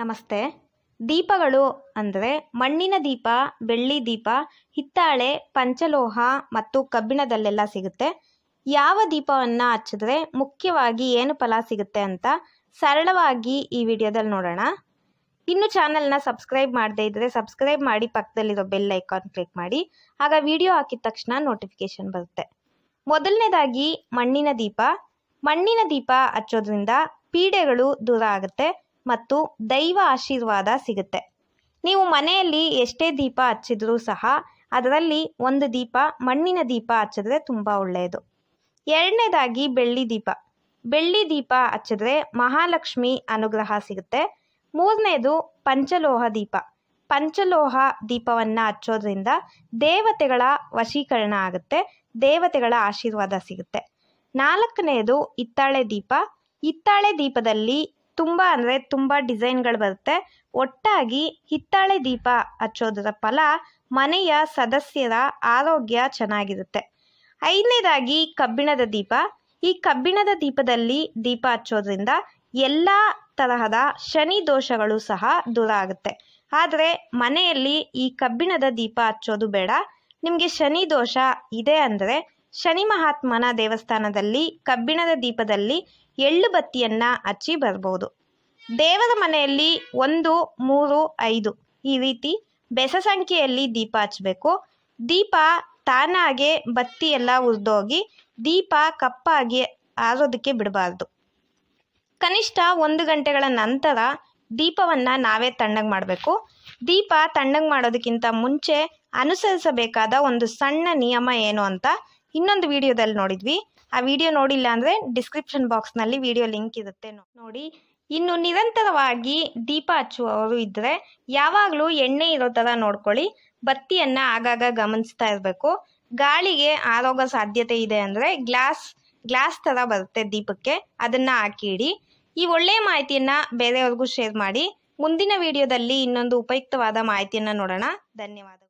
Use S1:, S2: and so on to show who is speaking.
S1: ನಮಸ್ತೆ ದೀಪಗಳು ಅಂದರೆ ಮಣ್ಣಿನ ದೀಪ ಬೆಳ್ಳಿ ದೀಪ ಹಿತ್ತಾಳೆ ಪಂಚಲೋಹ ಮತ್ತು ಕಬ್ಬಿಣದಲ್ಲೆಲ್ಲ ಸಿಗುತ್ತೆ ಯಾವ ದೀಪವನ್ನು ಹಚ್ಚಿದ್ರೆ ಮುಖ್ಯವಾಗಿ ಏನು ಫಲ ಸಿಗುತ್ತೆ ಅಂತ ಸರಳವಾಗಿ ಈ ವಿಡಿಯೋದಲ್ಲಿ ನೋಡೋಣ ಇನ್ನು ಚಾನಲ್ನ ಸಬ್ಸ್ಕ್ರೈಬ್ ಮಾಡದೇ ಇದ್ದರೆ ಸಬ್ಸ್ಕ್ರೈಬ್ ಮಾಡಿ ಪಕ್ಕದಲ್ಲಿರೋ ಬೆಲ್ ಐಕಾನ್ ಕ್ಲಿಕ್ ಮಾಡಿ ಆಗ ವಿಡಿಯೋ ಹಾಕಿದ ತಕ್ಷಣ ನೋಟಿಫಿಕೇಶನ್ ಬರುತ್ತೆ ಮೊದಲನೇದಾಗಿ ಮಣ್ಣಿನ ದೀಪ ಮಣ್ಣಿನ ದೀಪ ಹಚ್ಚೋದ್ರಿಂದ ಪೀಡೆಗಳು ದೂರ ಆಗುತ್ತೆ ಮತ್ತು ದೈವ ಆಶೀರ್ವಾದ ಸಿಗುತ್ತೆ ನೀವು ಮನೆಯಲ್ಲಿ ಎಷ್ಟೇ ದೀಪ ಹಚ್ಚಿದ್ರೂ ಸಹ ಅದರಲ್ಲಿ ಒಂದು ದೀಪ ಮಣ್ಣಿನ ದೀಪ ಹಚ್ಚಿದ್ರೆ ತುಂಬ ಒಳ್ಳೆಯದು ಎರಡನೇದಾಗಿ ಬೆಳ್ಳಿ ದೀಪ ಬೆಳ್ಳಿ ದೀಪ ಹಚ್ಚಿದ್ರೆ ಮಹಾಲಕ್ಷ್ಮಿ ಅನುಗ್ರಹ ಸಿಗುತ್ತೆ ಮೂರನೇದು ಪಂಚಲೋಹ ದೀಪ ಪಂಚಲೋಹ ದೀಪವನ್ನು ಹಚ್ಚೋದ್ರಿಂದ ದೇವತೆಗಳ ವಶೀಕರಣ ಆಗುತ್ತೆ ದೇವತೆಗಳ ಆಶೀರ್ವಾದ ಸಿಗುತ್ತೆ ನಾಲ್ಕನೆಯದು ಹಿತ್ತಾಳೆ ದೀಪ ಹಿತ್ತಾಳೆ ದೀಪದಲ್ಲಿ ತುಂಬ ಅಂದರೆ ತುಂಬ ಡಿಸೈನ್ಗಳು ಬರುತ್ತೆ ಒಟ್ಟಾಗಿ ಹಿತ್ತಾಳೆ ದೀಪ ಹಚ್ಚೋದರ ಫಲ ಮನೆಯ ಸದಸ್ಯರ ಆರೋಗ್ಯ ಚೆನ್ನಾಗಿರುತ್ತೆ ಐದನೇದಾಗಿ ಕಬ್ಬಿಣದ ದೀಪ ಈ ಕಬ್ಬಿಣದ ದೀಪದಲ್ಲಿ ದೀಪ ಹಚ್ಚೋದ್ರಿಂದ ಎಲ್ಲ ತರಹದ ಶನಿ ದೋಷಗಳು ಸಹ ದೂರ ಆಗುತ್ತೆ ಆದರೆ ಮನೆಯಲ್ಲಿ ಈ ಕಬ್ಬಿಣದ ದೀಪ ಹಚ್ಚೋದು ಬೇಡ ನಿಮಗೆ ಶನಿ ದೋಷ ಇದೆ ಅಂದರೆ ಶನಿ ಮಹಾತ್ಮನ ದೇವಸ್ಥಾನದಲ್ಲಿ ಕಬ್ಬಿಣದ ದೀಪದಲ್ಲಿ ಎಳ್ಳು ಬತ್ತಿಯನ್ನ ಹಚ್ಚಿ ಬರಬಹುದು ದೇವರ ಮನೆಯಲ್ಲಿ ಒಂದು ಮೂರು ಐದು ಈ ರೀತಿ ಬೆಸ ಸಂಖ್ಯೆಯಲ್ಲಿ ದೀಪ ಹಚ್ಚಬೇಕು ದೀಪ ತಾನಾಗೆ ಬತ್ತಿ ಎಲ್ಲ ಉರಿದೋಗಿ ದೀಪ ಕಪ್ಪಾಗಿ ಆರೋದಕ್ಕೆ ಬಿಡಬಾರ್ದು ಕನಿಷ್ಠ ಒಂದು ಗಂಟೆಗಳ ನಂತರ ದೀಪವನ್ನು ನಾವೇ ತಣ್ಣಗೆ ಮಾಡಬೇಕು ದೀಪ ತಣ್ಣಗೆ ಮಾಡೋದಕ್ಕಿಂತ ಮುಂಚೆ ಅನುಸರಿಸಬೇಕಾದ ಒಂದು ಸಣ್ಣ ನಿಯಮ ಏನು ಅಂತ ಇನ್ನೊಂದು ವಿಡಿಯೋದಲ್ಲಿ ನೋಡಿದ್ವಿ ಆ ವಿಡಿಯೋ ನೋಡಿಲ್ಲ ಅಂದ್ರೆ ಡಿಸ್ಕ್ರಿಪ್ಷನ್ ಬಾಕ್ಸ್ನಲ್ಲಿ ವಿಡಿಯೋ ಲಿಂಕ್ ಇರುತ್ತೆ ನೋಡಿ ಇನ್ನು ನಿರಂತರವಾಗಿ ದೀಪ ಹಚ್ಚುವವರು ಇದ್ದರೆ ಯಾವಾಗಲೂ ಎಣ್ಣೆ ಇರೋ ಥರ ನೋಡ್ಕೊಳ್ಳಿ ಬತ್ತಿಯನ್ನು ಆಗಾಗ ಗಮನಿಸ್ತಾ ಇರಬೇಕು ಗಾಳಿಗೆ ಆರೋಗ್ಯ ಸಾಧ್ಯತೆ ಇದೆ ಅಂದರೆ ಗ್ಲಾಸ್ ಗ್ಲಾಸ್ ಥರ ಬರುತ್ತೆ ದೀಪಕ್ಕೆ ಅದನ್ನು ಹಾಕಿಡಿ ಈ ಒಳ್ಳೆಯ ಮಾಹಿತಿಯನ್ನು ಬೇರೆಯವ್ರಿಗೂ ಶೇರ್ ಮಾಡಿ ಮುಂದಿನ ವಿಡಿಯೋದಲ್ಲಿ ಇನ್ನೊಂದು ಉಪಯುಕ್ತವಾದ ಮಾಹಿತಿಯನ್ನು ನೋಡೋಣ ಧನ್ಯವಾದಗಳು